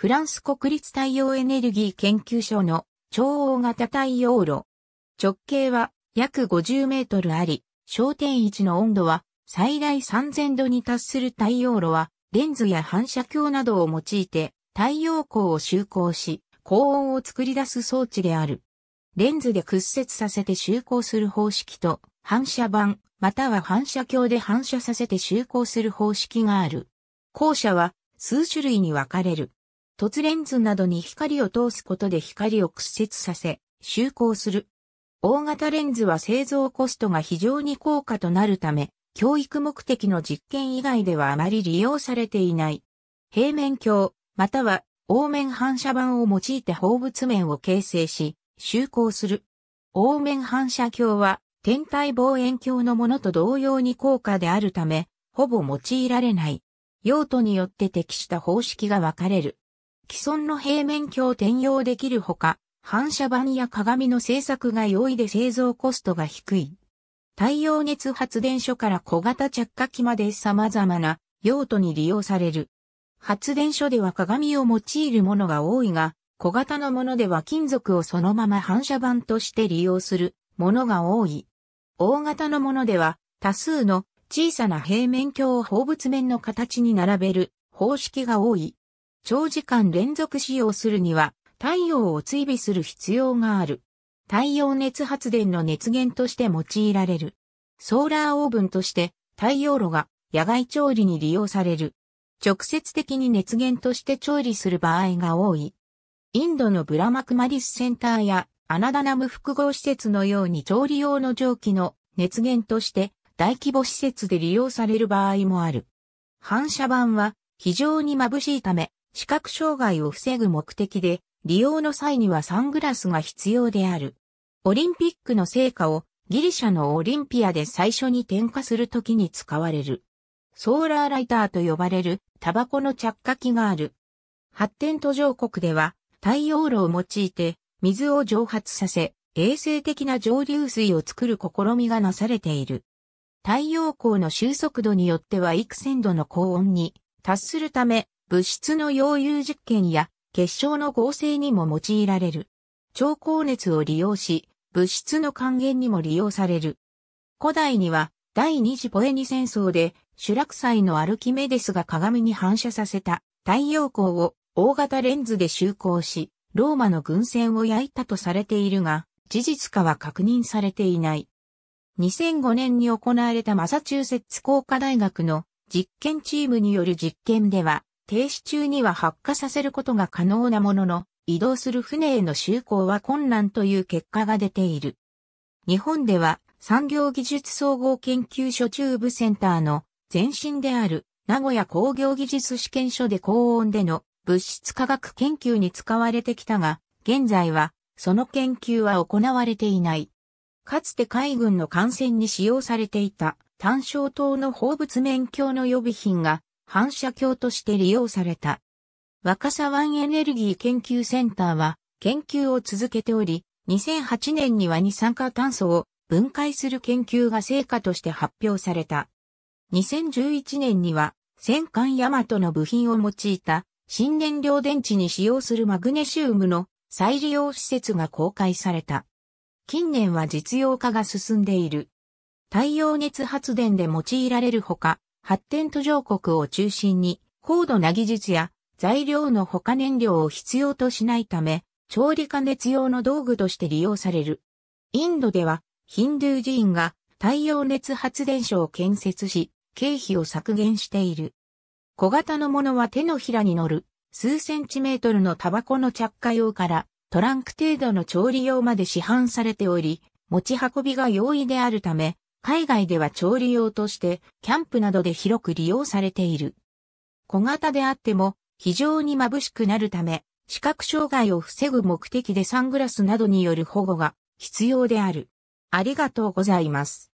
フランス国立太陽エネルギー研究所の超大型太陽炉。直径は約50メートルあり、焦点位置の温度は最大3000度に達する太陽炉は、レンズや反射鏡などを用いて太陽光を集光し、高温を作り出す装置である。レンズで屈折させて集光する方式と、反射板、または反射鏡で反射させて集光する方式がある。校舎は数種類に分かれる。凸レンズなどに光を通すことで光を屈折させ、就光する。大型レンズは製造コストが非常に高価となるため、教育目的の実験以外ではあまり利用されていない。平面鏡、または凹面反射板を用いて放物面を形成し、就光する。凹面反射鏡は天体望遠鏡のものと同様に高価であるため、ほぼ用いられない。用途によって適した方式が分かれる。既存の平面鏡を転用できるほか、反射板や鏡の製作が容易で製造コストが低い。太陽熱発電所から小型着火器まで様々な用途に利用される。発電所では鏡を用いるものが多いが、小型のものでは金属をそのまま反射板として利用するものが多い。大型のものでは多数の小さな平面鏡を放物面の形に並べる方式が多い。長時間連続使用するには太陽を追尾する必要がある。太陽熱発電の熱源として用いられる。ソーラーオーブンとして太陽炉が野外調理に利用される。直接的に熱源として調理する場合が多い。インドのブラマクマリスセンターやアナダナム複合施設のように調理用の蒸気の熱源として大規模施設で利用される場合もある。反射板は非常に眩しいため視覚障害を防ぐ目的で、利用の際にはサングラスが必要である。オリンピックの成果をギリシャのオリンピアで最初に点火するときに使われる。ソーラーライターと呼ばれるタバコの着火器がある。発展途上国では太陽炉を用いて水を蒸発させ衛生的な蒸留水を作る試みがなされている。太陽光の収束度によっては幾千度の高温に達するため物質の溶融実験や結晶の合成にも用いられる。超高熱を利用し、物質の還元にも利用される。古代には第二次ポエニ戦争で主落祭のアルキメデスが鏡に反射させた太陽光を大型レンズで就航し、ローマの軍船を焼いたとされているが、事実かは確認されていない。2005年に行われたマサチューセッツ工科大学の実験チームによる実験では、停止中には発火させることが可能なものの、移動する船への就航は困難という結果が出ている。日本では産業技術総合研究所中部センターの前身である名古屋工業技術試験所で高温での物質科学研究に使われてきたが、現在はその研究は行われていない。かつて海軍の艦船に使用されていた単焦糖の放物面鏡の予備品が反射鏡として利用された。若狭湾エネルギー研究センターは研究を続けており、2008年には二酸化炭素を分解する研究が成果として発表された。2011年には戦艦ヤマトの部品を用いた新燃料電池に使用するマグネシウムの再利用施設が公開された。近年は実用化が進んでいる。太陽熱発電で用いられるほか、発展途上国を中心に高度な技術や材料の他燃料を必要としないため、調理加熱用の道具として利用される。インドではヒンドゥー寺院が太陽熱発電所を建設し、経費を削減している。小型のものは手のひらに乗る数センチメートルのタバコの着火用からトランク程度の調理用まで市販されており、持ち運びが容易であるため、海外では調理用として、キャンプなどで広く利用されている。小型であっても、非常に眩しくなるため、視覚障害を防ぐ目的でサングラスなどによる保護が必要である。ありがとうございます。